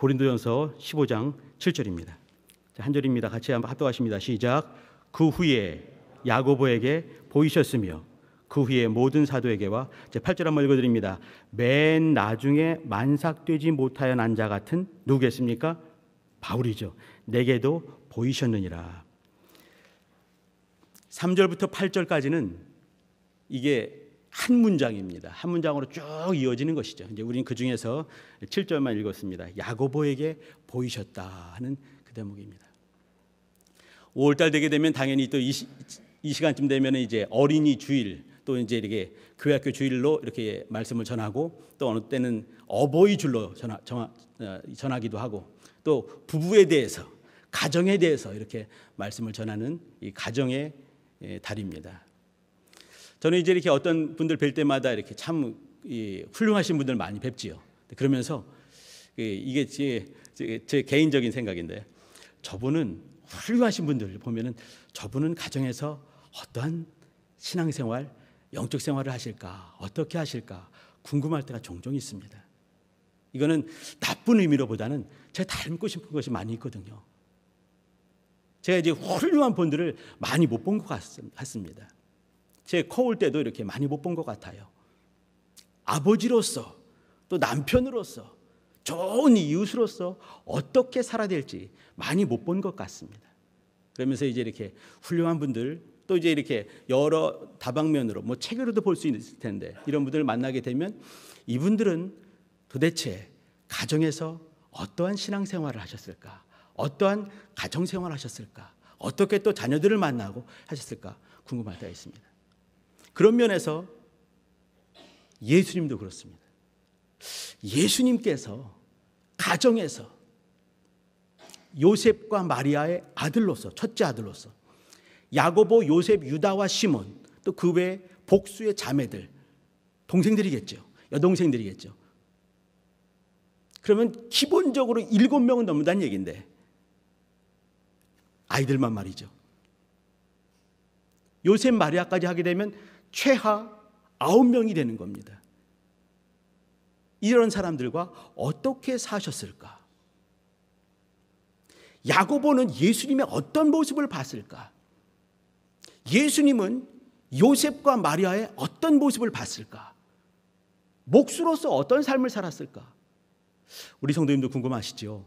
고린도전서 15장 7절입니다. 한 절입니다. 같이 한번 합독하십니다. 시작. 그 후에 야고보에게 보이셨으며 그 후에 모든 사도에게와 제 8절 한번 읽어드립니다. 맨 나중에 만삭되지 못하여 난 자 같은 누구겠습니까? 바울이죠. 내게도 보이셨느니라. 3절부터 8절까지는 이게 한 문장입니다. 한 문장으로 쭉 이어지는 것이죠. 이제 우리는 그 중에서 7절만 읽었습니다. 야고보에게 보이셨다 하는 그 대목입니다. 5월달 되게 되면 당연히 또이 시간쯤 되면 이제 어린이 주일 또 이제 이렇게 교회 그 학교 주일로 이렇게 말씀을 전하고 또 어느 때는 어버이 줄로 전하, 전하, 어, 전하기도 하고 또 부부에 대해서 가정에 대해서 이렇게 말씀을 전하는 이 가정의 예, 달입니다. 저는 이제 이렇게 어떤 분들 뵐 때마다 이렇게 참 이, 훌륭하신 분들 많이 뵙지요. 그러면서 그 이게 제, 제, 제 개인적인 생각인데 저분은 훌륭하신 분들 보면은 저분은 가정에서 어떠한 신앙생활, 영적 생활을 하실까, 어떻게 하실까 궁금할 때가 종종 있습니다. 이거는 나쁜 의미로보다는 제가 닮고 싶은 것이 많이 있거든요. 제가 이제 훌륭한 분들을 많이 못 본 것 같습니다. 제 커올 때도 이렇게 많이 못 본 것 같아요. 아버지로서 또 남편으로서 좋은 이웃으로서 어떻게 살아야 될지 많이 못 본 것 같습니다. 그러면서 이제 이렇게 훌륭한 분들 또 이제 이렇게 여러 다방면으로 뭐 책으로도 볼 수 있을 텐데 이런 분들을 만나게 되면 이분들은 도대체 가정에서 어떠한 신앙생활을 하셨을까? 어떠한 가정생활을 하셨을까? 어떻게 또 자녀들을 만나고 하셨을까? 궁금하다 했습니다. 그런 면에서 예수님도 그렇습니다. 예수님께서 가정에서 요셉과 마리아의 아들로서 첫째 아들로서 야고보, 요셉, 유다와 시몬 또 그 외 복수의 자매들 동생들이겠죠. 여동생들이겠죠. 그러면 기본적으로 일곱 명은 넘는다는 얘기인데 아이들만 말이죠. 요셉 마리아까지 하게 되면 최하 아홉 명이 되는 겁니다. 이런 사람들과 어떻게 사셨을까? 야고보는 예수님의 어떤 모습을 봤을까? 예수님은 요셉과 마리아의 어떤 모습을 봤을까? 목수로서 어떤 삶을 살았을까? 우리 성도님도 궁금하시죠?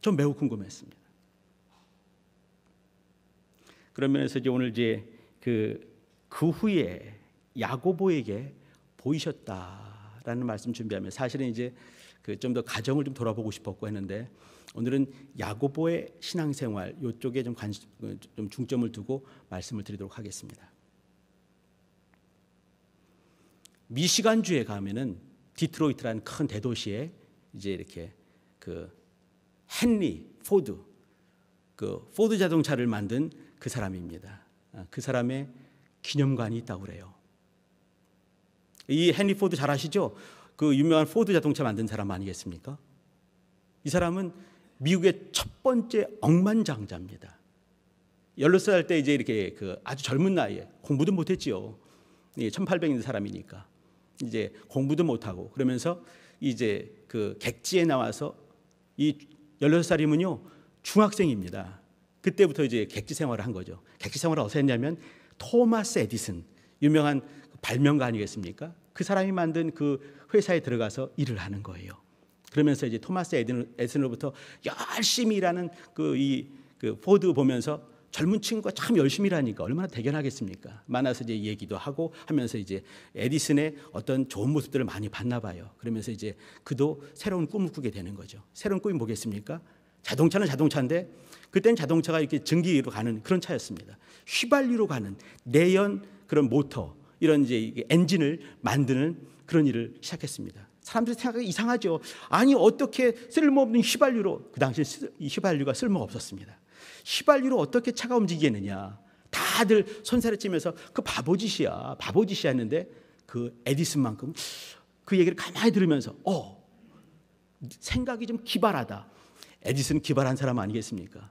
전 매우 궁금했습니다. 그런 면에서 이제 오늘 이제 그그 후에 야고보에게 보이셨다라는 말씀 준비하며 사실은 이제 그좀더 가정을 좀 돌아보고 싶었고 했는데 오늘은 야고보의 신앙생활 요쪽에 좀, 관좀 그 중점을 두고 말씀을 드리도록 하겠습니다. 미시간주에 가면은 디트로이트라는 큰 대도시에 이제 이렇게 그 헨리 포드 그 포드 자동차를 만든 그 사람입니다. 아, 그 사람의 기념관이 있다고 그래요. 이 헨리 포드 잘 아시죠? 그 유명한 포드 자동차 만든 사람 아니겠습니까? 이 사람은 미국의 첫 번째 억만장자입니다. 16살 때 이제 이렇게 그 아주 젊은 나이에 공부도 못했지요. 1800인 사람이니까. 이제 공부도 못하고 그러면서 이제 그 객지에 나와서 이 16살이면요. 중학생입니다. 그때부터 이제 객지 생활을 한 거죠. 객지 생활을 어디서 했냐면 토마스 에디슨 유명한 발명가 아니겠습니까? 그 사람이 만든 그 회사에 들어가서 일을 하는 거예요. 그러면서 이제 토마스 에디슨으로부터 열심히 일하는 그이그 그 포드 보면서 젊은 친구가 참 열심히 일하니까 얼마나 대견하겠습니까? 만나서 이제 얘기도 하고 하면서 이제 에디슨의 어떤 좋은 모습들을 많이 봤나 봐요. 그러면서 이제 그도 새로운 꿈을 꾸게 되는 거죠. 새로운 꿈이 뭐겠습니까? 자동차는 자동차인데 그땐 자동차가 이렇게 전기로 가는 그런 차였습니다. 휘발유로 가는 내연 그런 모터 이런 이제 엔진을 만드는 그런 일을 시작했습니다. 사람들이 생각이 이상하죠. 아니 어떻게 쓸모없는 휘발유로 그 당시 휘발유가 쓸모없었습니다. 휘발유로 어떻게 차가 움직이겠느냐. 다들 손사래 찌면서 그 바보짓이야 바보짓이야 했는데 그 에디슨만큼 그 얘기를 가만히 들으면서 어 생각이 좀 기발하다. 에디슨 기발한 사람 아니겠습니까?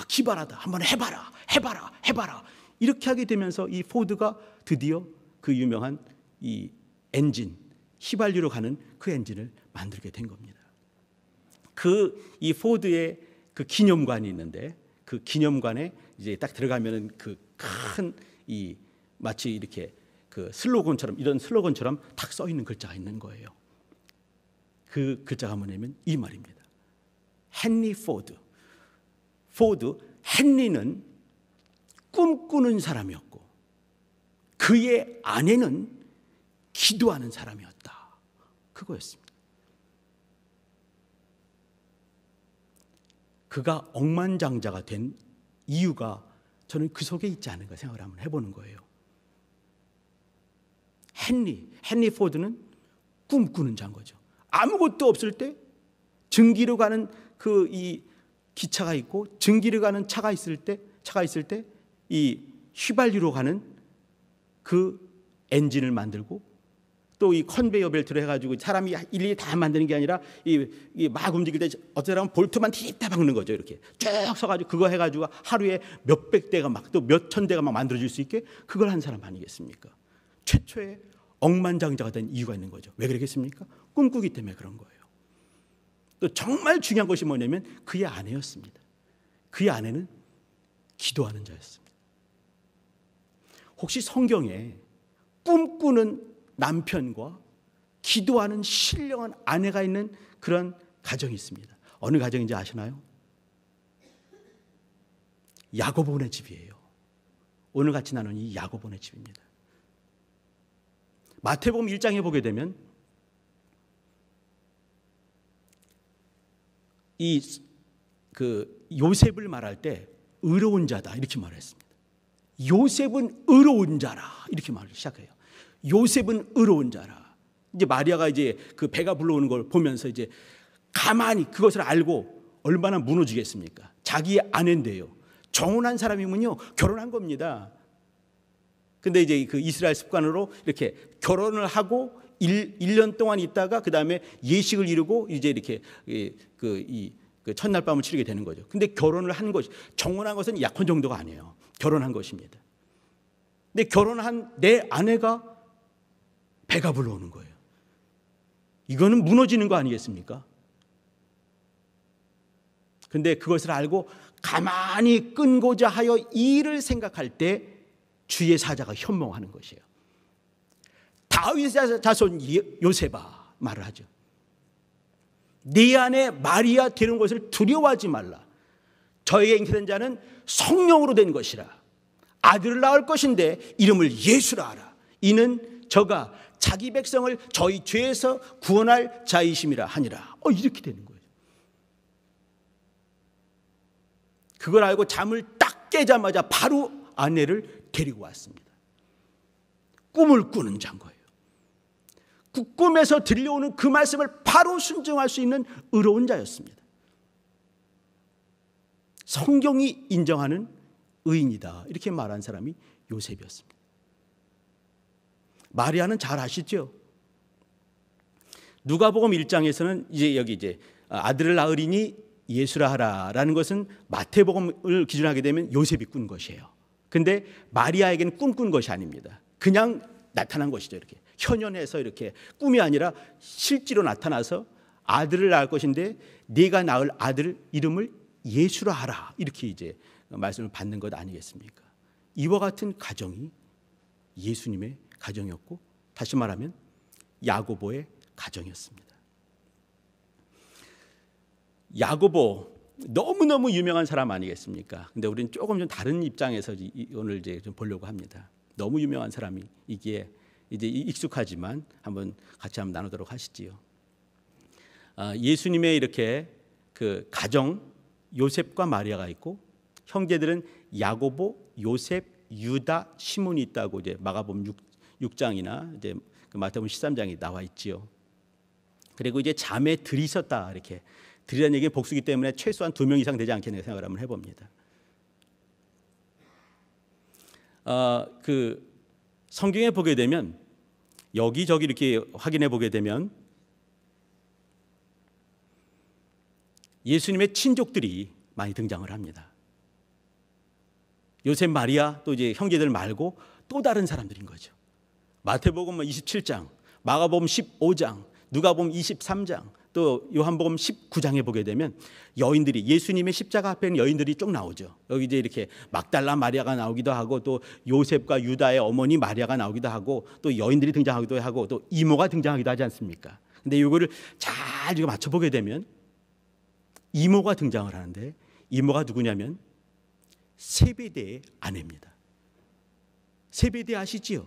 아, 기발하다. 한번 해봐라. 해봐라. 해봐라. 이렇게 하게 되면서 이 포드가 드디어 그 유명한 이 엔진, 휘발유로 가는 그 엔진을 만들게 된 겁니다. 그 이 포드의 그 기념관이 있는데 그 기념관에 이제 딱들어가면그큰 이 마치 이렇게 그 슬로건처럼 이런 슬로건처럼 딱 써 있는 글자가 있는 거예요. 그 글자가 뭐냐면 이 말입니다. 헨리 포드 포드 헨리는 꿈꾸는 사람이었고 그의 아내는 기도하는 사람이었다. 그거였습니다. 그가 억만장자가 된 이유가 저는 그 속에 있지 않은가 생각을 한번 해보는 거예요. 헨리, 헨리 포드는 꿈꾸는 장거죠. 아무것도 없을 때 증기로 가는 그이 기차가 있고 증기를 가는 차가 있을 때 차가 있을 때 이 휘발유로 가는 그 엔진을 만들고 또 이 컨베이어 벨트를 해가지고 사람이 일일이 다 만드는 게 아니라 이 막 움직일 때 어떤 사람은 볼트만 뒤집다 박는 거죠 이렇게 쭉 서가지고 그거 해가지고 하루에 몇 백 대가 막 또 몇 천 대가 막 만들어질 수 있게 그걸 한 사람 아니겠습니까? 최초의 억만장자가 된 이유가 있는 거죠. 왜 그러겠습니까? 꿈꾸기 때문에 그런 거예요. 또 정말 중요한 것이 뭐냐면 그의 아내였습니다. 그의 아내는 기도하는 자였습니다. 혹시 성경에 꿈꾸는 남편과 기도하는 신령한 아내가 있는 그런 가정이 있습니다. 어느 가정인지 아시나요? 야고보네 집이에요. 오늘 같이 나눈 이 야고보네 집입니다. 마태복음 1장에 보게 되면 이그 요셉을 말할 때 의로운 자다 이렇게 말했습니다. 요셉은 의로운 자라 이렇게 말을 시작해요. 요셉은 의로운 자라. 이제 마리아가 이제 그 배가 불러오는 걸 보면서 이제 가만히 그것을 알고 얼마나 무너지겠습니까? 자기 아내인데요. 정혼한 사람이면요 결혼한 겁니다. 근데 이제 그 이스라엘 습관으로 이렇게 결혼을 하고 일, 1년 동안 있다가 그 다음에 예식을 이루고 이제 이렇게 예, 그, 이, 그 첫날 밤을 치르게 되는 거죠. 근데 결혼을 한 것이, 정혼한 것은 약혼 정도가 아니에요. 결혼한 것입니다. 근데 결혼한 내 아내가 배가 불러오는 거예요. 이거는 무너지는 거 아니겠습니까? 근데 그것을 알고 가만히 끊고자 하여 이를 생각할 때 주의 사자가 현몽하는 것이에요. 다윗의 자손 예, 요셉아 말을 하죠. 네 안에 마리아 되는 것을 두려워하지 말라. 저에게 잉태된 자는 성령으로 된 것이라. 아들을 낳을 것인데 이름을 예수라 하라. 이는 저가 자기 백성을 저희 죄에서 구원할 자이심이라 하니라. 어, 이렇게 되는 거예요. 그걸 알고 잠을 딱 깨자마자 바로 아내를 데리고 왔습니다. 꿈을 꾸는 장거예요. 그 꿈에서 들려오는 그 말씀을 바로 순종할 수 있는 의로운 자였습니다. 성경이 인정하는 의인이다. 이렇게 말한 사람이 요셉이었습니다. 마리아는 잘 아시죠? 누가복음 1장에서는 이제 여기 이제 아들을 낳으리니 예수라 하라라는 것은 마태복음을 기준하게 되면 요셉이 꾼 것이에요. 근데 마리아에게는 꿈꾼 것이 아닙니다. 그냥 나타난 것이죠, 이렇게. 현현해서 이렇게 꿈이 아니라 실제로 나타나서 아들을 낳을 것인데 네가 낳을 아들 이름을 예수라 하라 이렇게 이제 말씀을 받는 것 아니겠습니까? 이와 같은 가정이 예수님의 가정이었고 다시 말하면 야고보의 가정이었습니다. 야고보 너무너무 유명한 사람 아니겠습니까? 근데 우리는 조금 좀 다른 입장에서 오늘 이제 좀 보려고 합니다. 너무 유명한 사람이 이게 이제 익숙하지만 한번 같이 한번 나누도록 하시지요. 아, 예수님의 이렇게 그 가정 요셉과 마리아가 있고 형제들은 야고보, 요셉, 유다, 시몬이 있다고 이제 마가복음 6, 장이나 이제 그 마태복음 13장에 나와 있지요. 그리고 이제 자매들이 있었다 이렇게 들이라 얘기는 복수기 때문에 최소한 두 명 이상 되지 않겠는가 생각을 한번 해봅니다. 어, 그 성경에 보게 되면 여기저기 이렇게 확인해 보게 되면 예수님의 친족들이 많이 등장을 합니다. 요셉 마리아 또 이제 형제들 말고 또 다른 사람들인 거죠. 마태복음 27장, 뭐 마가복음 15장, 누가복음 23장, 또 요한복음 19장에 보게 되면 여인들이 예수님의 십자가 앞에는 여인들이 쭉 나오죠. 여기 이제 이렇게 막달라 마리아가 나오기도 하고 또 요셉과 유다의 어머니 마리아가 나오기도 하고 또 여인들이 등장하기도 하고 또 이모가 등장하기도 하지 않습니까? 근데 이거를 잘 지금 맞춰 보게 되면 이모가 등장을 하는데 이모가 누구냐면 세배대의 아내입니다. 세배대 아시지요?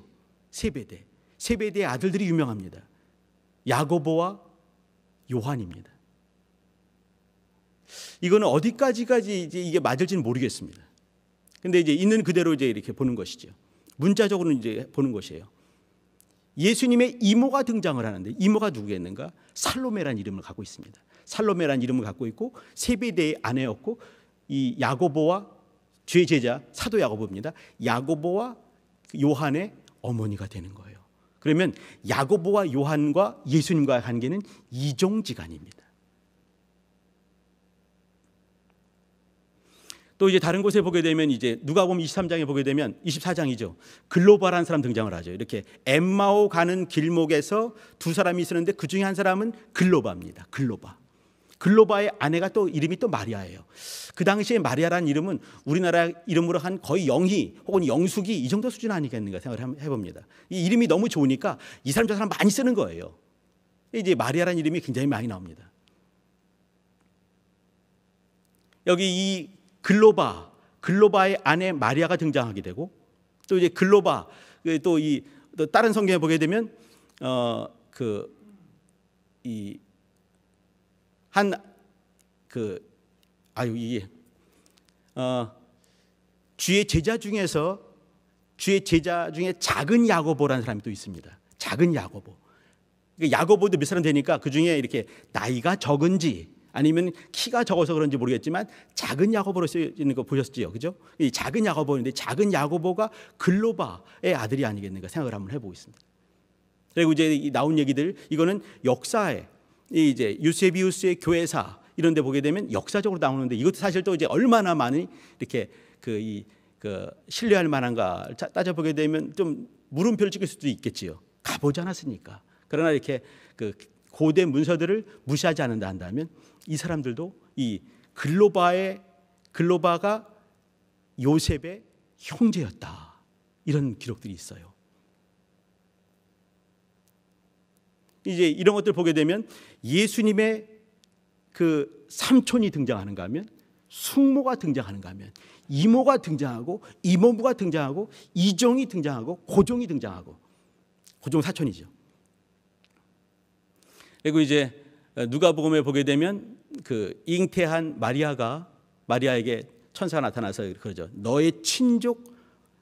세배대. 세배대의 아들들이 유명합니다. 야고보와 요한입니다. 이거는 어디까지까지 이제 이게 맞을지는 모르겠습니다. 근데 이제 있는 그대로 이제 이렇게 보는 것이죠. 문자적으로는 이제 보는 것이에요. 예수님의 이모가 등장을 하는데 이모가 누구겠는가? 살로메란 이름을 갖고 있습니다. 살로메란 이름을 갖고 있고 세베대의 아내였고 이 야고보와 죄 제자 사도 야고보입니다. 야고보와 요한의 어머니가 되는 거예요. 그러면 야고보와 요한과 예수님과의 관계는 이종지간입니다. 또 이제 다른 곳에 보게 되면 이제 누가 보면 23장에 보게 되면 24장이죠. 글로바라 사람 등장을 하죠. 이렇게 엠마오 가는 길목에서 두 사람이 있었는데 그 중에 한 사람은 글로바입니다. 글로바. 글로바의 아내가 또 이름이 또 마리아예요. 그 당시에 마리아라는 이름은 우리나라 이름으로 한 거의 영희 혹은 영숙이 이 정도 수준 아니겠는가 생각을 해봅니다. 이 이름이 너무 좋으니까 이 사람 저 사람 많이 쓰는 거예요. 이제 마리아라는 이름이 굉장히 많이 나옵니다. 여기 이 글로바, 글로바의 아내 마리아가 등장하게 되고 또 이제 글로바, 그 또이 다른 성경에 보게 되면 어, 그이 한그 아유 이게 어 주의 제자 중에서 주의 제자 중에 작은 야고보라는 사람이 또 있습니다. 작은 야고보. 그러니까 야고보도 몇 사람 되니까 그 중에 이렇게 나이가 적은지 아니면 키가 적어서 그런지 모르겠지만 작은 야고보로 쓰여 는거 보셨지요, 그죠? 이 작은 야고보인데 작은 야고보가 글로바의 아들이 아니겠는가 생각을 한번 해보고 있습니다. 그리고 이제 나온 얘기들 이거는 역사에 이제 유세비우스의 교회사 이런 데 보게 되면 역사적으로 나오는데 이것도 사실 또 이제 얼마나 많이 이렇게 그이그 그 신뢰할 만한가 따져보게 되면 좀 물음표를 찍을 수도 있겠지요. 가보지 않았으니까. 그러나 이렇게 그 고대 문서들을 무시하지 않는다 한다면 이 사람들도 이 글로바의 글로바가 요셉의 형제였다. 이런 기록들이 있어요. 이제 이런 것들 보게 되면 예수님의 그 삼촌이 등장하는가 하면 숙모가 등장하는가 하면 이모가 등장하고 이모부가 등장하고 이종이 등장하고 고종이 등장하고 고종 사촌이죠. 그리고 이제 누가복음에 보게 되면 그 잉태한 마리아가 마리아에게 천사가 나타나서 그러죠. 너의 친족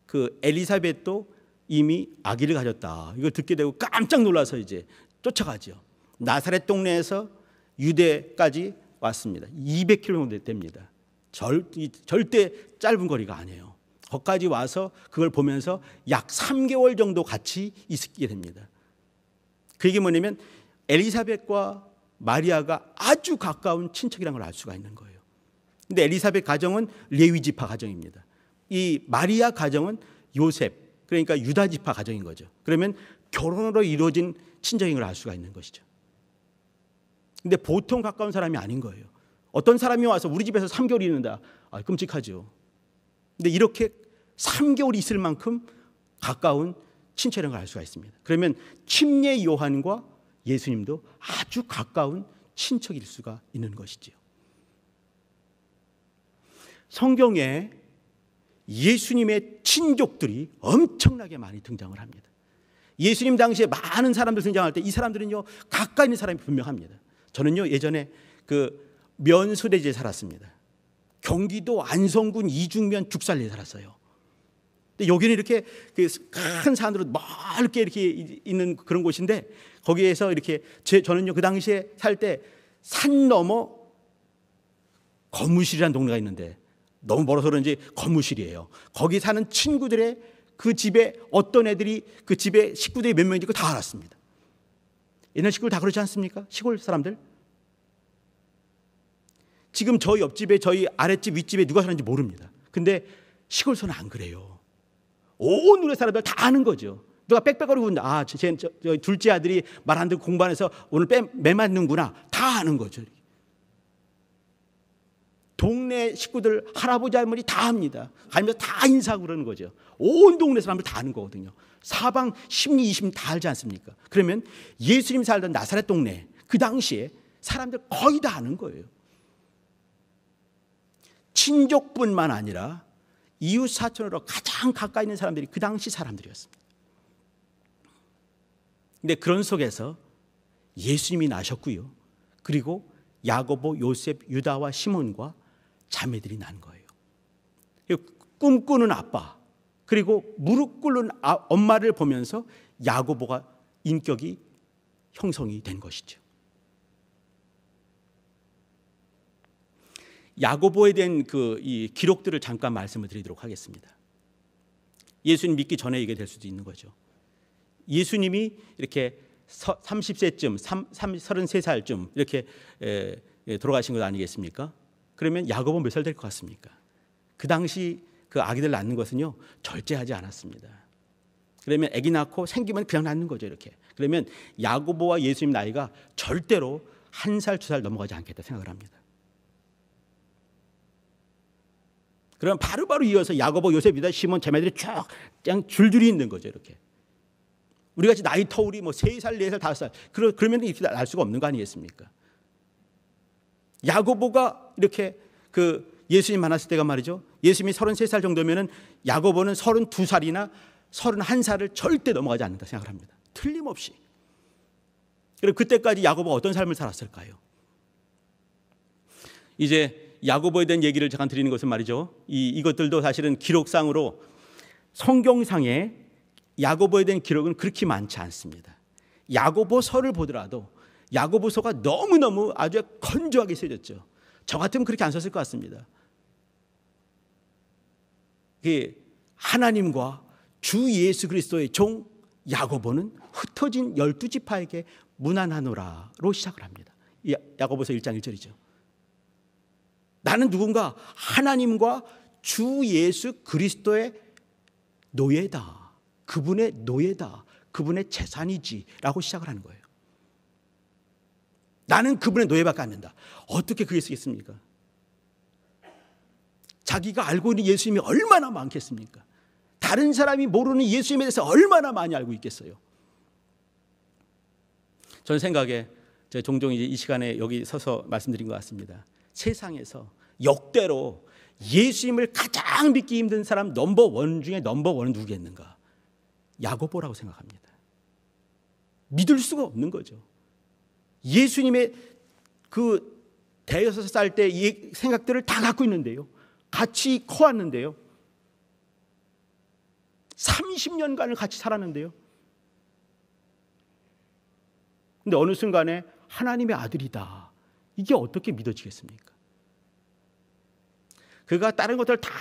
그 엘리사벳도 이미 아기를 가졌다. 이걸 듣게 되고 깜짝 놀라서 이제 쫓아가죠. 나사렛 동네에서 유대까지 왔습니다. 200km 정도 됩니다. 절, 절대 짧은 거리가 아니에요. 거기까지 와서 그걸 보면서 약 3개월 정도 같이 있게 됩니다. 그게 뭐냐면 엘리사벳과 마리아가 아주 가까운 친척이라는 걸 알 수가 있는 거예요. 근데 엘리사벳 가정은 레위지파 가정입니다. 이 마리아 가정은 요셉, 그러니까 유다지파 가정인 거죠. 그러면 결혼으로 이루어진 친정인걸 알 수가 있는 것이죠. 근데 보통 가까운 사람이 아닌 거예요. 어떤 사람이 와서 우리 집에서 3개월 있는다. 아, 끔찍하죠. 근데 이렇게 3개월 있을 만큼 가까운 친체라는 걸알 수가 있습니다. 그러면 침례 요한과 예수님도 아주 가까운 친척일 수가 있는 것이지요. 성경에 예수님의 친족들이 엄청나게 많이 등장을 합니다. 예수님 당시에 많은 사람들 등장할 때 이 사람들은요 가까이 있는 사람이 분명합니다. 저는요 예전에 그 면소대지에 살았습니다. 경기도 안성군 이중면 죽살리에 살았어요. 근데 여기는 이렇게 그 큰 산으로 넓게 이렇게 있는 그런 곳인데 거기에서 이렇게 제, 저는요 그 당시에 살 때 산 넘어 거무실이라는 동네가 있는데 너무 멀어서 그런지 거무실이에요. 거기 사는 친구들의 그 집에 어떤 애들이 그 집에 식구들이 몇 명인지 다 알았습니다. 옛날 식구들 다 그렇지 않습니까? 시골 사람들. 지금 저희 옆집에 저희 아랫집 윗집에 누가 사는지 모릅니다. 근데 시골서는 안 그래요. 온 우리 사람들 다 아는 거죠. 누가 빽빽거리고 있는데 아, 제, 제, 저, 둘째 아들이 말안 듣고 공부안해서 오늘 빼, 매 맞는구나. 다 아는 거죠. 동네 식구들 할아버지 할머니 다 합니다. 알면서 다인사 그러는 거죠. 온 동네 사람들 다 아는 거거든요. 사방 1리2 0다 알지 않습니까? 그러면 예수님 살던 나사렛 동네 그 당시에 사람들 거의 다 아는 거예요. 친족뿐만 아니라 이웃 사촌으로 가장 가까이 있는 사람들이 그 당시 사람들이었습니다. 근데 그런 속에서 예수님이 나셨고요. 그리고 야고보, 요셉, 유다와 시몬과 자매들이 난 거예요. 꿈꾸는 아빠 그리고 무릎 꿇는 아, 엄마를 보면서 야고보가 인격이 형성이 된 것이죠. 야고보에 대한 그이 기록들을 잠깐 말씀을 드리도록 하겠습니다. 예수님 믿기 전에 이게 될 수도 있는 거죠. 예수님이 이렇게 30세쯤, 3, 33살쯤 이렇게 에, 에, 돌아가신 것 아니겠습니까? 그러면 야곱은 몇살 될 것 같습니까? 그 당시 그 아기들 낳는 것은요 절제하지 않았습니다. 그러면 아기 낳고 생기면 그냥 낳는 거죠 이렇게. 그러면 야고보와 예수님 나이가 절대로 한 살 두 살 넘어가지 않겠다 생각을 합니다. 그럼 바로바로 이어서 야고보 요셉이다 시몬 제매들이 쫙 그냥 줄줄이 있는 거죠 이렇게. 우리 같이 나이 터울이 뭐 세살네살 네 다섯 살 그러면 이렇게 날 수가 없는 거 아니겠습니까? 야고보가 이렇게 그 예수님 만났을 때가 말이죠. 예수님이 33살 정도면은 야고보는 32살이나 31살을 절대 넘어가지 않는다 생각을 합니다. 틀림없이. 그리고 그때까지 야고보가 어떤 삶을 살았을까요? 이제 야고보에 대한 얘기를 잠깐 드리는 것은 말이죠. 이, 이것들도 사실은 기록상으로 성경상에 야고보에 대한 기록은 그렇게 많지 않습니다. 야고보서를 보더라도 야고보서가 너무너무 아주 건조하게 쓰여졌죠. 저 같으면 그렇게 안 썼을 것 같습니다. 그 하나님과 주 예수 그리스도의 종 야고보는 흩어진 열두 지파에게 무난하노라로 시작을 합니다. 야고보서 1장 1절이죠. 나는 누군가 하나님과 주 예수 그리스도의 노예다. 그분의 노예다. 그분의 재산이지라고 시작을 하는 거예요. 나는 그분의 노예밖에 안 된다. 어떻게 그게 쓰겠습니까? 자기가 알고 있는 예수님이 얼마나 많겠습니까? 다른 사람이 모르는 예수님에 대해서 얼마나 많이 알고 있겠어요? 전 생각에 제가 종종 이제 이 시간에 여기 서서 말씀드린 것 같습니다. 세상에서 역대로 예수님을 가장 믿기 힘든 사람 넘버 원 중에 넘버 원은 누구겠는가? 야고보라고 생각합니다. 믿을 수가 없는 거죠. 예수님의 그 대여섯 살 때 이 생각들을 다 갖고 있는데요. 같이 커왔는데요. 30년간을 같이 살았는데요. 근데 어느 순간에 하나님의 아들이다. 이게 어떻게 믿어지겠습니까? 그가 다른 것들 다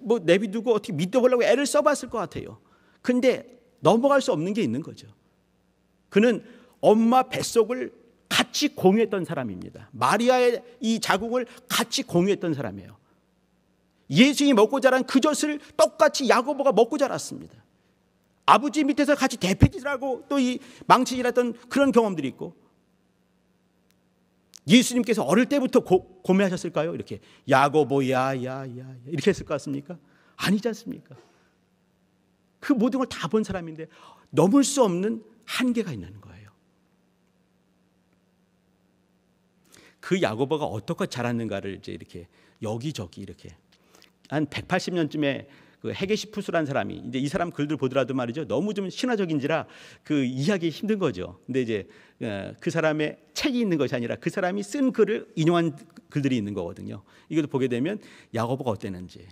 뭐 내비두고 어떻게 믿어보려고 애를 써봤을 것 같아요. 근데 넘어갈 수 없는 게 있는 거죠. 그는 엄마 뱃속을 같이 공유했던 사람입니다. 마리아의 이 자궁을 같이 공유했던 사람이에요. 예수님이 먹고 자란 그 젖을 똑같이 야고보가 먹고 자랐습니다. 아버지 밑에서 같이 대패질하고 또 이 망치질했던 그런 경험들이 있고 예수님께서 어릴 때부터 고, 고매하셨을까요? 이렇게 야고보 야야야 이렇게 했을 것 같습니까? 아니지 않습니까? 그 모든 걸 다 본 사람인데 넘을 수 없는 한계가 있는 거예요. 그 야고보가 어떻게 자랐는가를 이제 이렇게 여기저기 이렇게 한 180년쯤에 그 헤게시푸스라는 사람이 이제 이 사람 글들 보더라도 말이죠 너무 좀 신화적인지라 그 이해하기 힘든 거죠. 근데 이제 어, 그 사람의 책이 있는 것이 아니라 그 사람이 쓴 글을 인용한 글들이 있는 거거든요. 이것도 보게 되면 야고보가 어땠는지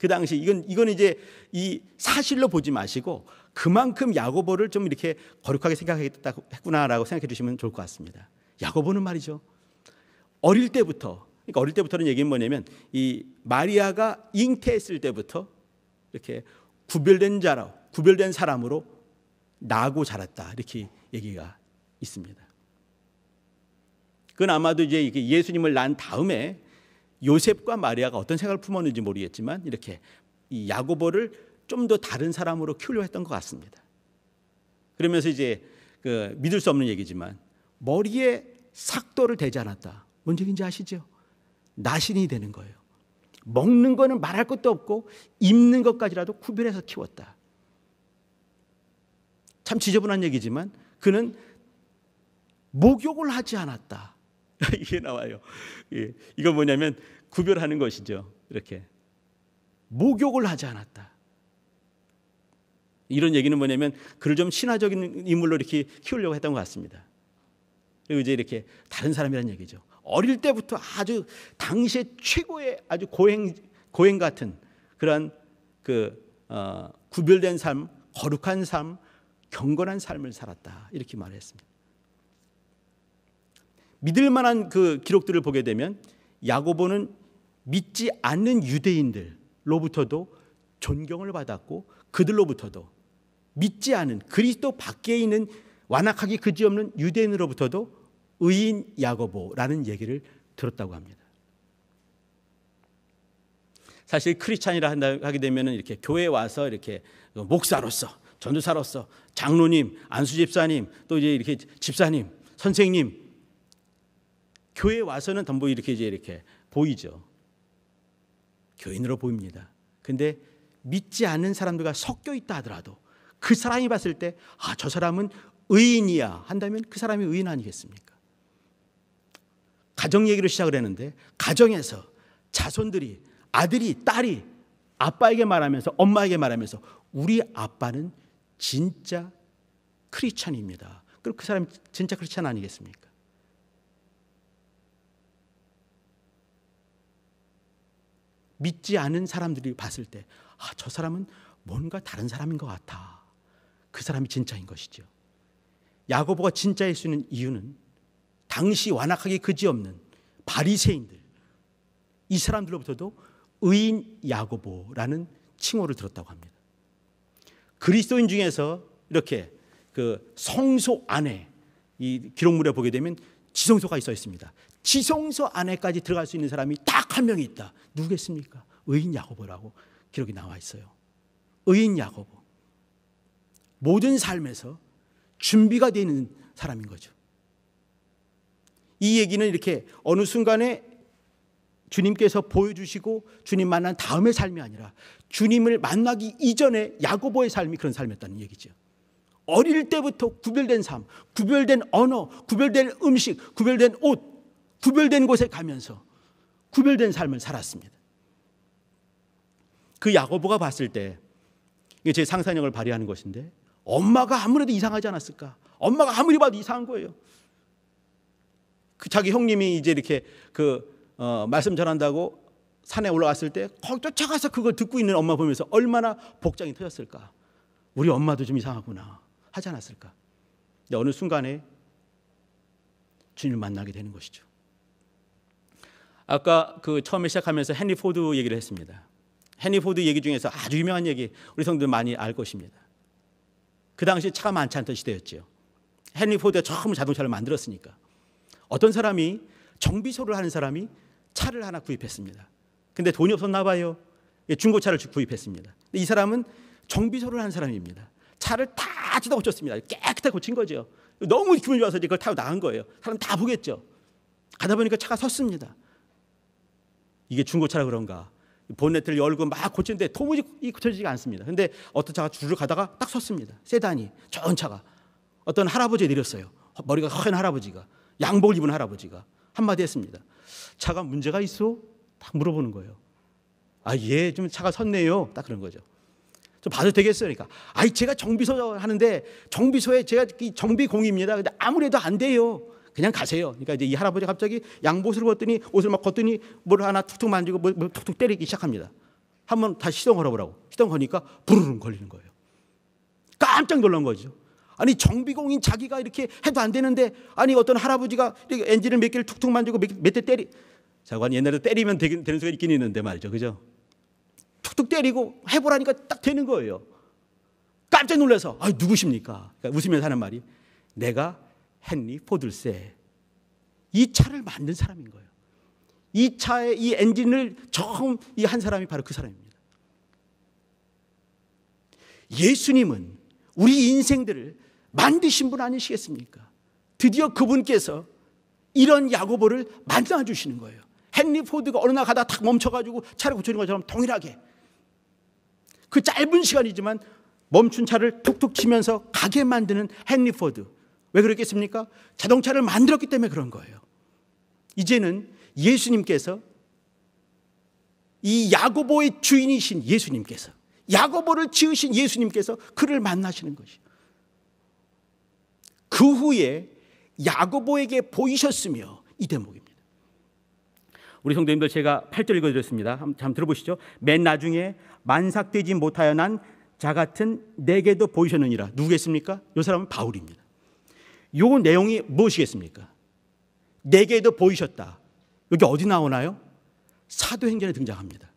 그 당시 이건 이건 이제 이 사실로 보지 마시고 그만큼 야고보를 좀 이렇게 거룩하게 생각했다고 했구나라고 생각해 주시면 좋을 것 같습니다. 야고보는 말이죠. 어릴 때부터 그러니까 어릴 때부터는 얘기는 뭐냐면 이 마리아가 잉태했을 때부터 이렇게 구별된 자라 구별된 사람으로 나고 자랐다 이렇게 얘기가 있습니다. 그건 아마도 이제 예수님을 낳은 다음에 요셉과 마리아가 어떤 생각을 품었는지 모르겠지만 이렇게 이 야고보를 좀 더 다른 사람으로 키우려 했던 것 같습니다. 그러면서 이제 그 믿을 수 없는 얘기지만 머리에 삭도를 대지 않았다. 뭔 얘기인지 아시죠? 나신이 되는 거예요. 먹는 거는 말할 것도 없고 입는 것까지라도 구별해서 키웠다. 참 지저분한 얘기지만 그는 목욕을 하지 않았다. 이게 나와요. 예. 이건 뭐냐면 구별하는 것이죠. 이렇게 목욕을 하지 않았다. 이런 얘기는 뭐냐면 그를 좀 신화적인 인물로 이렇게 키우려고 했던 것 같습니다. 그리고 이제 이렇게 다른 사람이라는 얘기죠. 어릴 때부터 아주 당시에 최고의 아주 고행 고행 같은 그러한 그 어, 구별된 삶, 거룩한 삶, 경건한 삶을 살았다 이렇게 말했습니다. 믿을 만한 그 기록들을 보게 되면 야고보는 믿지 않는 유대인들로부터도 존경을 받았고 그들로부터도 믿지 않은 그리스도 밖에 있는 완악하기 그지없는 유대인으로부터도 의인 야고보라는 얘기를 들었다고 합니다. 사실 크리스찬이라 한다 하게 되면은 이렇게 교회 와서 이렇게 그 목사로서 전도사로서 장로님, 안수 집사님, 또 이제 이렇게 집사님, 선생님 교회 와서는 덤보 이렇게 이제 이렇게 보이죠. 교인으로 보입니다. 근데 믿지 않는 사람들과 섞여 있다 하더라도 그 사람이 봤을 때 아, 저 사람은 의인이야 한다면 그 사람이 의인 아니겠습니까? 가정 얘기를 시작을 했는데 가정에서 자손들이 아들이 딸이 아빠에게 말하면서 엄마에게 말하면서 우리 아빠는 진짜 크리스찬입니다. 그럼 그 사람이 진짜 크리스찬 아니겠습니까? 믿지 않은 사람들이 봤을 때, 아, 저 사람은 뭔가 다른 사람인 것 같아. 그 사람이 진짜인 것이죠. 야고보가 진짜일 수 있는 이유는 당시 완악하게 그지없는 바리새인들 이 사람들로부터도 의인 야고보라는 칭호를 들었다고 합니다. 그리스도인 중에서 이렇게 그 성소 안에 이 기록물에 보게 되면 지성소가 있어 있습니다. 지성소 안에까지 들어갈 수 있는 사람이 딱 한 명이 있다. 누구겠습니까? 의인 야고보라고 기록이 나와 있어요. 의인 야고보. 모든 삶에서 준비가 되는 사람인 거죠. 이 얘기는 이렇게 어느 순간에 주님께서 보여주시고 주님 만난 다음의 삶이 아니라 주님을 만나기 이전에 야고보의 삶이 그런 삶이었다는 얘기죠. 어릴 때부터 구별된 삶, 구별된 언어, 구별된 음식, 구별된 옷, 구별된 곳에 가면서 구별된 삶을 살았습니다. 그 야고보가 봤을 때 이게 제 상상력을 발휘하는 것인데 엄마가 아무래도 이상하지 않았을까? 엄마가 아무리 봐도 이상한 거예요. 그 자기 형님이 이제 이렇게 그 어, 말씀 전한다고 산에 올라갔을 때 거기 쫓아가서 그걸 듣고 있는 엄마 보면서 얼마나 복장이 터졌을까. 우리 엄마도 좀 이상하구나 하지 않았을까. 근데 어느 순간에 주님을 만나게 되는 것이죠. 아까 그 처음에 시작하면서 헨리 포드 얘기를 했습니다. 헨리 포드 얘기 중에서 아주 유명한 얘기 우리 성도들 많이 알 것입니다. 그 당시 차가 많지 않던 시대였죠 헨리 포드가 처음 자동차를 만들었으니까. 어떤 사람이 정비소를 하는 사람이 차를 하나 구입했습니다. 근데 돈이 없었나 봐요. 예, 중고차를 구입했습니다. 이 사람은 정비소를 하는 사람입니다. 차를 다뜯다 고쳤습니다. 깨끗하게 고친 거죠. 너무 기분이 좋아서 이걸 타고 나간 거예요. 사람 다 보겠죠. 가다 보니까 차가 섰습니다. 이게 중고차라 그런가. 본네트를 열고 막 고치는데 도무지 고쳐지지가 않습니다. 근데 어떤 차가 줄을 가다가 딱 섰습니다. 세단이, 좋은 차가. 어떤 할아버지 내렸어요. 머리가 큰 할아버지가. 양복을 입은 할아버지가 한마디 했습니다. 차가 문제가 있어? 딱 물어보는 거예요. 아, 예, 좀 차가 섰네요. 딱 그런 거죠. 좀 봐도 되겠어요? 그러니까. 아이, 제가 정비소 하는데 정비소에 제가 정비공입니다. 근데 아무래도 안 돼요. 그냥 가세요. 그러니까 이제 이 할아버지 갑자기 양복을 벗더니 옷을 막 걷더니 뭘 하나 툭툭 만지고 뭘, 뭐, 뭘 뭐 툭툭 때리기 시작합니다. 한번 다시 시동 걸어보라고. 시동 거니까 부르릉 걸리는 거예요. 깜짝 놀란 거죠. 아니 정비공인 자기가 이렇게 해도 안 되는데 아니 어떤 할아버지가 엔진을 몇 개를 툭툭 만지고 몇 대 때리 자관 옛날에 때리면 되는 소리가 있긴 있는데 말이죠 그죠 툭툭 때리고 해보라니까 딱 되는 거예요 깜짝 놀라서 아 누구십니까 그러니까 웃으면서 하는 말이 내가 헨리 포들세 이 차를 만든 사람인 거예요 이 차의 이 엔진을 처음 이 한 사람이 바로 그 사람입니다 예수님은 우리 인생들을 만드신 분 아니시겠습니까? 드디어 그분께서 이런 야고보를 만나 주시는 거예요. 헨리 포드가 어느 날 가다 탁 멈춰가지고 차를 고쳐는 것처럼 동일하게 그 짧은 시간이지만 멈춘 차를 툭툭 치면서 가게 만드는 헨리 포드. 왜 그랬겠습니까? 자동차를 만들었기 때문에 그런 거예요. 이제는 예수님께서 이 야고보의 주인이신 예수님께서 야고보를 지으신 예수님께서 그를 만나시는 것이요. 그 후에 야고보에게 보이셨으며 이 대목입니다. 우리 성도님들 제가 8절 읽어드렸습니다. 한번 들어보시죠. 맨 나중에 만삭되지 못하여 난자 같은 내게도 보이셨느니라. 누구겠습니까? 요 사람은 바울입니다. 요 내용이 무엇이겠습니까? 내게도 보이셨다. 여기 어디 나오나요? 사도행전에 등장합니다.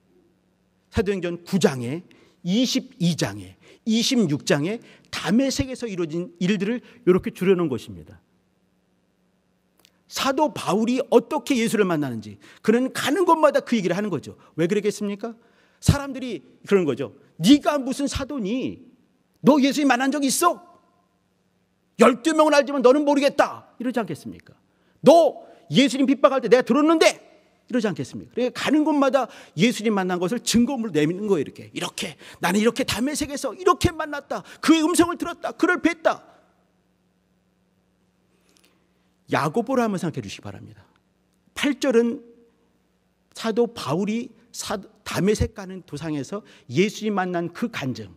사도행전 9장에 22장에 26장에 담의세계에서 이루어진 일들을 이렇게 줄여놓은 것입니다. 사도 바울이 어떻게 예수를 만나는지 그는 가는 곳마다 그 얘기를 하는 거죠. 왜 그러겠습니까? 사람들이 그런 거죠. 네가 무슨 사도니? 너 예수님 만난 적 있어? 열두 명은 알지만 너는 모르겠다. 이러지 않겠습니까? 너 예수님 핍박할 때 내가 들었는데 이러지 않겠습니까? 그래 그러니까 가는 곳마다 예수님 만난 것을 증거물로 내미는 거예요, 이렇게. 이렇게. 나는 이렇게 담의 세계에서 이렇게 만났다. 그의 음성을 들었다. 그를 뵀다. 야고보를 한번 생각해 주시기 바랍니다. 8절은 사도 바울이 담의색 가는 도상에서 예수님 만난 그 간증,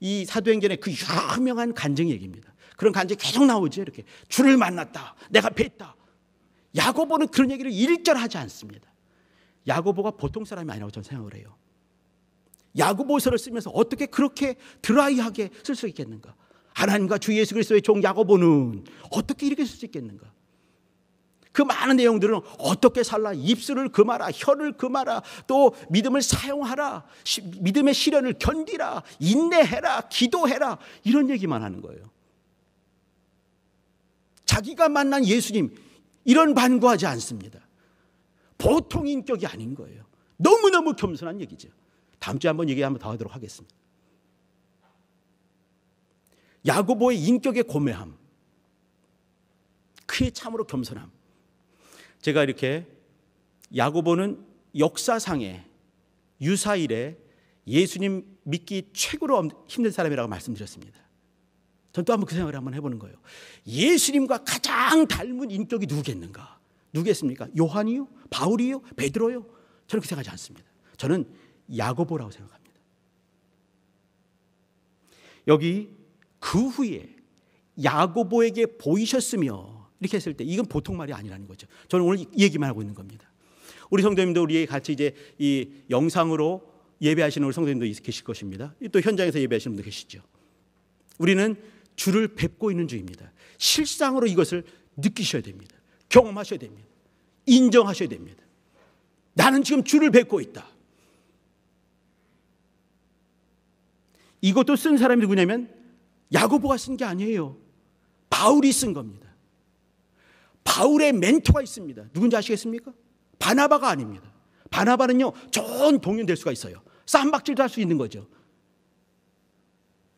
이 사도행전의 그 유명한 간증 얘기입니다. 그런 간증이 계속 나오죠. 이렇게. 주를 만났다. 내가 뵀다. 야고보는 그런 얘기를 일절 하지 않습니다. 야고보가 보통 사람이 아니라고 저는 생각을 해요. 야고보서를 쓰면서 어떻게 그렇게 드라이하게 쓸 수 있겠는가? 하나님과 주 예수 그리스도의 종 야고보는 어떻게 이렇게 쓸 수 있겠는가? 그 많은 내용들은 어떻게 살라, 입술을 금하라, 혀를 금하라, 또 믿음을 사용하라, 시, 믿음의 시련을 견디라, 인내해라, 기도해라, 이런 얘기만 하는 거예요. 자기가 만난 예수님, 이런 반구하지 않습니다. 보통 인격이 아닌 거예요. 너무너무 겸손한 얘기죠. 다음 주에 한번 얘기 한번 더 하도록 하겠습니다. 야고보의 인격의 고매함. 그의 참으로 겸손함. 제가 이렇게 야고보는 역사상에 유사일에 예수님 믿기 최고로 힘든 사람이라고 말씀드렸습니다. 전 또 한번 그 생각을 한번 해보는 거예요. 예수님과 가장 닮은 인격이 누구겠는가? 누구겠습니까? 요한이요? 바울이요? 베드로요? 저는 그렇게 생각하지 않습니다. 저는 야고보라고 생각합니다. 여기 그 후에 야고보에게 보이셨으며 이렇게 했을 때 이건 보통 말이 아니라는 거죠. 저는 오늘 이 얘기만 하고 있는 겁니다. 우리 성도님도 우리 같이 이제 이 영상으로 예배하시는 우리 성도님도 계실 것입니다. 또 현장에서 예배하시는 분도 계시죠. 우리는 주를 뵙고 있는 중입니다. 실상으로 이것을 느끼셔야 됩니다. 경험하셔야 됩니다. 인정하셔야 됩니다. 나는 지금 줄을 뱉고 있다. 이것도 쓴 사람이 누구냐면 야고보가 쓴 게 아니에요. 바울이 쓴 겁니다. 바울의 멘토가 있습니다. 누군지 아시겠습니까? 바나바가 아닙니다. 바나바는요, 좋은 동료 될 수가 있어요. 쌈박질도 할 수 있는 거죠.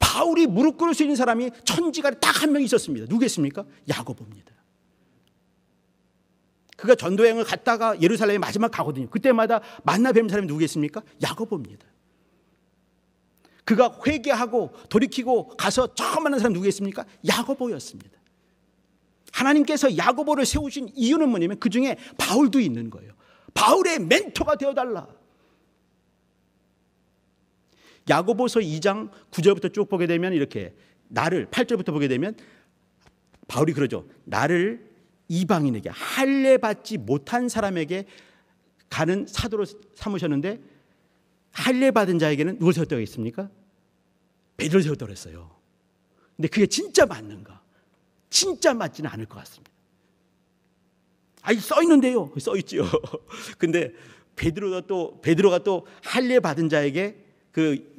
바울이 무릎 꿇을 수 있는 사람이 천지간에 딱 한 명 있었습니다. 누구겠습니까? 야고보입니다. 그가 전도 여행을 갔다가 예루살렘에 마지막 가거든요. 그때마다 만나 뵙는 사람이 누구겠습니까? 야고보입니다. 그가 회개하고 돌이키고 가서 처음 만난 사람 누구겠습니까? 야고보였습니다. 하나님께서 야고보를 세우신 이유는 뭐냐면 그 중에 바울도 있는 거예요. 바울의 멘토가 되어달라. 야고보서 2장 9절부터 쭉 보게 되면 이렇게 나를 8절부터 보게 되면 바울이 그러죠. 나를 이방인에게 할례 받지 못한 사람에게 가는 사도로 삼으셨는데 할례 받은 자에게는 누굴 세웠다고 했습니까? 베드로 세웠다고 그어요 근데 그게 진짜 맞는가? 진짜 맞지는 않을 것 같습니다. 아니 써 있는데요. 써 있지요. 근데 베드로가 또 베드로가 또 할례 받은 자에게 그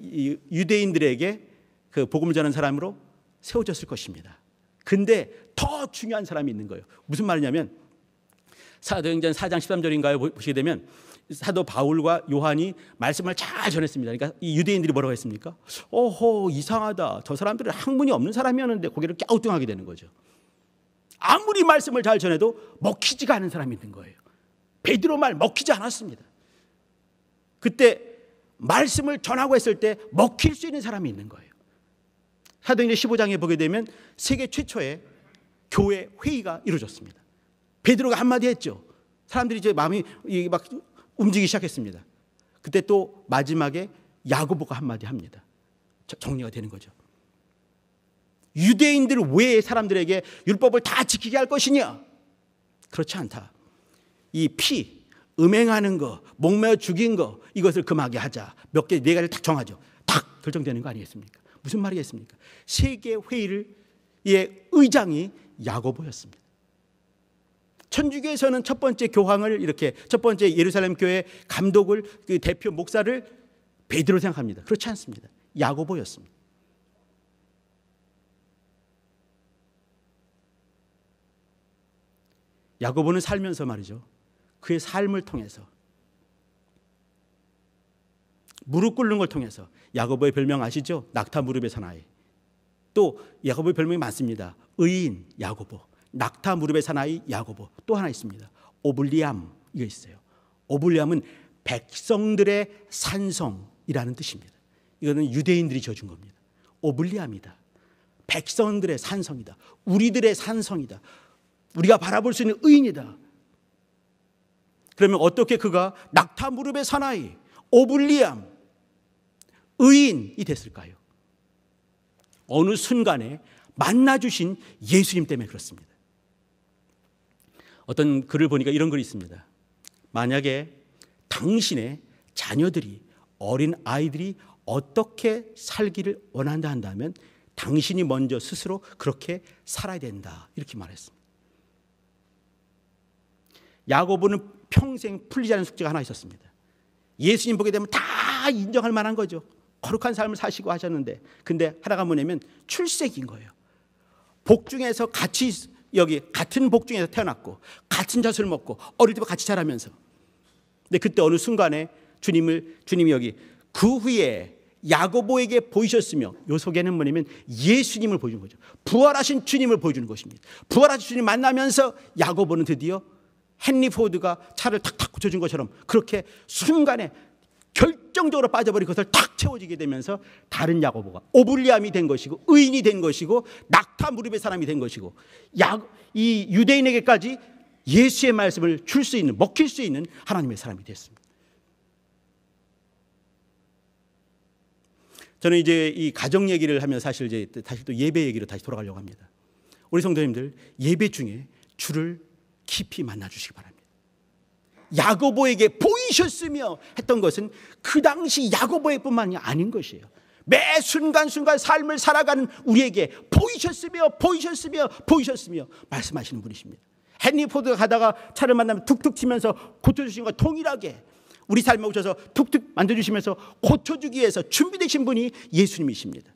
유대인들에게 그 복음을 전하는 사람으로 세워졌을 것입니다. 근데 더 중요한 사람이 있는 거예요. 무슨 말이냐면 사도행전 4장 13절인가요? 보시게 되면 사도 바울과 요한이 말씀을 잘 전했습니다. 그러니까 이 유대인들이 뭐라고 했습니까? 오호 이상하다. 저 사람들은 학문이 없는 사람이었는데 고개를 깨우뚱하게 되는 거죠. 아무리 말씀을 잘 전해도 먹히지가 않은 사람이 있는 거예요. 베드로 말 먹히지 않았습니다. 그때 말씀을 전하고 했을 때 먹힐 수 있는 사람이 있는 거예요. 사도행전 15장에 보게 되면 세계 최초의 교회 회의가 이루어졌습니다. 베드로가 한마디 했죠. 사람들이 이제 마음이 막 움직이기 시작했습니다. 그때 또 마지막에 야고보가 한마디 합니다. 정리가 되는 거죠. 유대인들 외의 사람들에게 율법을 다 지키게 할 것이냐? 그렇지 않다. 이 피, 음행하는 거, 목매어 죽인 거, 이것을 금하게 하자. 몇 개, 네 가지를 딱 정하죠. 딱 결정되는 거 아니겠습니까? 무슨 말이겠습니까? 세계 회의의 의장이 야고보였습니다. 천주교에서는 첫 번째 교황을 이렇게 첫 번째 예루살렘 교회 감독을 그 대표 목사를 베드로 생각합니다. 그렇지 않습니다. 야고보였습니다. 야고보는 살면서 말이죠. 그의 삶을 통해서 무릎 꿇는 걸 통해서 야고보의 별명 아시죠? 낙타 무릎의 사나이. 또 야고보의 별명이 많습니다. 의인 야고보, 낙타 무릎의 사나이 야고보. 또 하나 있습니다. 오블리암 이거 있어요. 오블리암은 백성들의 산성이라는 뜻입니다. 이거는 유대인들이 지어준 겁니다. 오블리암이다. 백성들의 산성이다. 우리들의 산성이다. 우리가 바라볼 수 있는 의인이다. 그러면 어떻게 그가 낙타 무릎의 사나이, 오블리암, 의인이 됐을까요? 어느 순간에 만나주신 예수님 때문에 그렇습니다. 어떤 글을 보니까 이런 글이 있습니다. 만약에 당신의 자녀들이 어린 아이들이 어떻게 살기를 원한다 한다면 당신이 먼저 스스로 그렇게 살아야 된다. 이렇게 말했습니다. 야고보는 평생 풀리지 않은 숙제가 하나 있었습니다. 예수님 보게 되면 다 인정할 만한 거죠. 거룩한 삶을 사시고 하셨는데 근데 하다가 뭐냐면 출세기인 거예요. 복중에서 같이 여기 같은 복중에서 태어났고 같은 젖을 먹고 어릴 때부터 같이 자라면서 근데 그때 어느 순간에 주님을 주님이 여기 그 후에 야고보에게 보이셨으며 요 속에는 뭐냐면 예수님을 보여준 거죠. 부활하신 주님을 보여주는 것입니다. 부활하신 주님 만나면서 야고보는 드디어 헨리 포드가 차를 탁탁 고쳐준 것처럼 그렇게 순간에 결정적으로 빠져버린 것을 탁 채워지게 되면서 다른 야고보가 오블리암이 된 것이고 의인이 된 것이고 낙타 무릎의 사람이 된 것이고 야, 이 유대인에게까지 예수의 말씀을 줄 수 있는 먹힐 수 있는 하나님의 사람이 됐습니다. 저는 이제 이 가정 얘기를 하면 사실 이제 다시 또 예배 얘기로 다시 돌아가려고 합니다. 우리 성도님들 예배 중에 주를 깊이 만나 주시기 바랍니다. 야고보에게 보이셨으며 했던 것은 그 당시 야고보의뿐만이 아닌 것이에요. 매 순간순간 삶을 살아가는 우리에게 보이셨으며 보이셨으며 보이셨으며 말씀하시는 분이십니다. 헨리 포드가 가다가 차를 만나면 툭툭 치면서 고쳐주신 것과 동일하게 우리 삶에 오셔서 툭툭 만져주시면서 고쳐주기 위해서 준비되신 분이 예수님이십니다.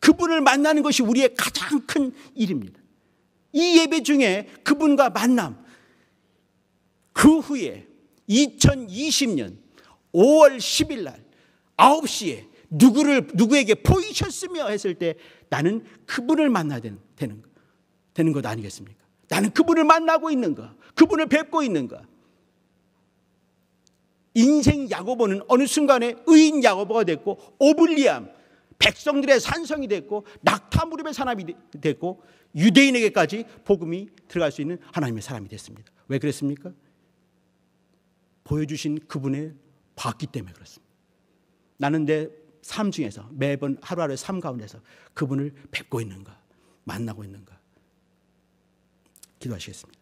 그분을 만나는 것이 우리의 가장 큰 일입니다. 이 예배 중에 그분과 만남, 그 후에 2020년 5월 10일 날 9시에 누구를 누구에게 보이셨으며 했을 때 나는 그분을 만나야 되는 되는 되는 것 아니겠습니까? 나는 그분을 만나고 있는 것, 그분을 뵙고 있는 것. 인생 야고보는 어느 순간에 의인 야고보가 됐고 오블리암 백성들의 산성이 됐고 낙타 무릎의 사람이 됐고 유대인에게까지 복음이 들어갈 수 있는 하나님의 사람이 됐습니다. 왜 그랬습니까? 보여주신 그분을 봤기 때문에 그렇습니다. 나는 내 삶 중에서 매번 하루하루의 삶 가운데서 그분을 뵙고 있는가, 만나고 있는가. 기도하시겠습니다.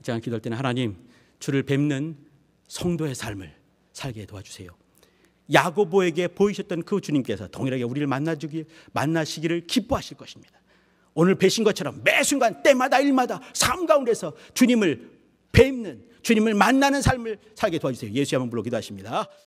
제가 기도할 때는 하나님, 주를 뵙는 성도의 삶을 살게 도와주세요. 야고보에게 보이셨던 그 주님께서 동일하게 우리를 만나주길 만나시기를 기뻐하실 것입니다. 오늘 배신 것처럼 매 순간 때마다 일마다 삶 가운데서 주님을 뵙는 주님을 만나는 삶을 살게 도와주세요. 예수 의 한번 불러 기도하십니다.